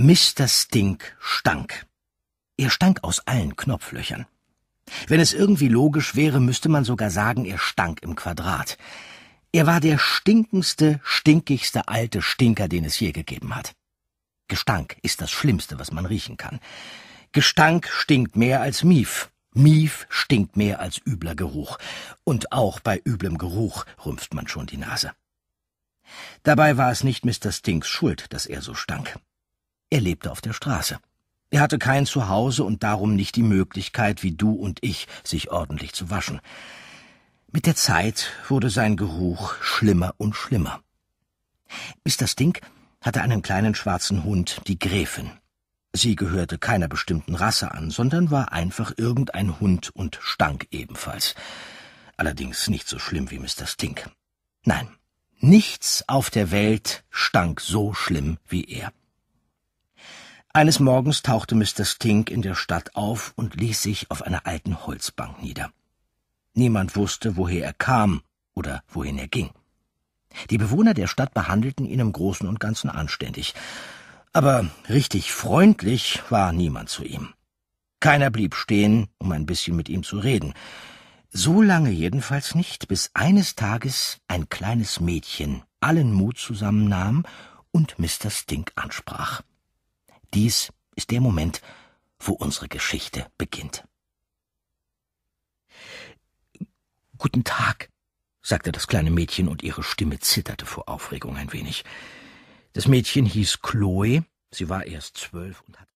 Mr. Stink stank. Er stank aus allen Knopflöchern. Wenn es irgendwie logisch wäre, müsste man sogar sagen, er stank im Quadrat. Er war der stinkendste, stinkigste alte Stinker, den es je gegeben hat. Gestank ist das Schlimmste, was man riechen kann. Gestank stinkt mehr als Mief. Mief stinkt mehr als übler Geruch. Und auch bei üblem Geruch rümpft man schon die Nase. Dabei war es nicht Mr. Stinks Schuld, dass er so stank. Er lebte auf der Straße. Er hatte kein Zuhause und darum nicht die Möglichkeit, wie du und ich, sich ordentlich zu waschen. Mit der Zeit wurde sein Geruch schlimmer und schlimmer. Mr. Stink hatte einen kleinen schwarzen Hund, die Gräfin. Sie gehörte keiner bestimmten Rasse an, sondern war einfach irgendein Hund und stank ebenfalls. Allerdings nicht so schlimm wie Mr. Stink. Nein, nichts auf der Welt stank so schlimm wie er. Eines Morgens tauchte Mr. Stink in der Stadt auf und ließ sich auf einer alten Holzbank nieder. Niemand wusste, woher er kam oder wohin er ging. Die Bewohner der Stadt behandelten ihn im Großen und Ganzen anständig, aber richtig freundlich war niemand zu ihm. Keiner blieb stehen, um ein bisschen mit ihm zu reden. So lange jedenfalls nicht, bis eines Tages ein kleines Mädchen allen Mut zusammennahm und Mr. Stink ansprach. Dies ist der Moment, wo unsere Geschichte beginnt. Guten Tag, sagte das kleine Mädchen, und ihre Stimme zitterte vor Aufregung ein wenig. Das Mädchen hieß Chloe, sie war erst zwölf und hatte